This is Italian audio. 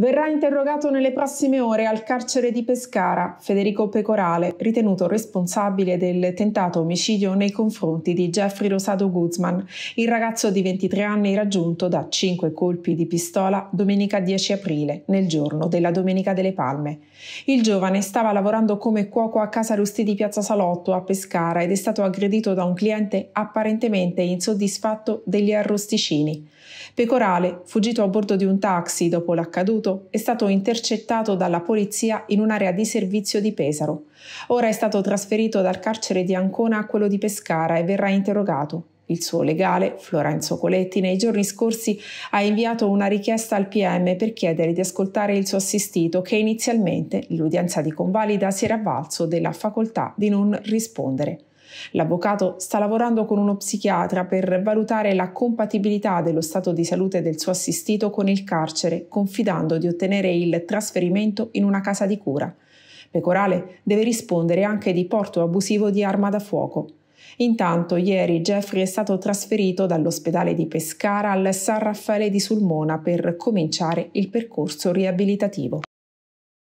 verrà interrogato nelle prossime ore al carcere di Pescara Federico Pecorale, ritenuto responsabile del tentato omicidio nei confronti di Jeffrey Rosado Guzman, il ragazzo di 23 anni raggiunto da 5 colpi di pistola domenica 10 aprile, nel giorno della Domenica delle Palme. Il giovane stava lavorando come cuoco a Casa Rusti di Piazza Salotto a Pescara ed è stato aggredito da un cliente apparentemente insoddisfatto degli arrosticini. Pecorale, fuggito a bordo di un taxi dopo l'accaduto, furto è stato intercettato dalla polizia in un'area di servizio di Pesaro. Ora è stato trasferito dal carcere di Ancona a quello di Pescara e verrà interrogato. Il suo legale, Florenzo Coletti, nei giorni scorsi ha inviato una richiesta al PM per chiedere di ascoltare il suo assistito che inizialmente, l'udienza di convalida, si era avvalso della facoltà di non rispondere. L'avvocato sta lavorando con uno psichiatra per valutare la compatibilità dello stato di salute del suo assistito con il carcere, confidando di ottenere il trasferimento in una casa di cura. Pecorale deve rispondere anche di porto abusivo di arma da fuoco. Intanto ieri Jeffrey è stato trasferito dall'ospedale di Pescara al San Raffaele di Sulmona per cominciare il percorso riabilitativo.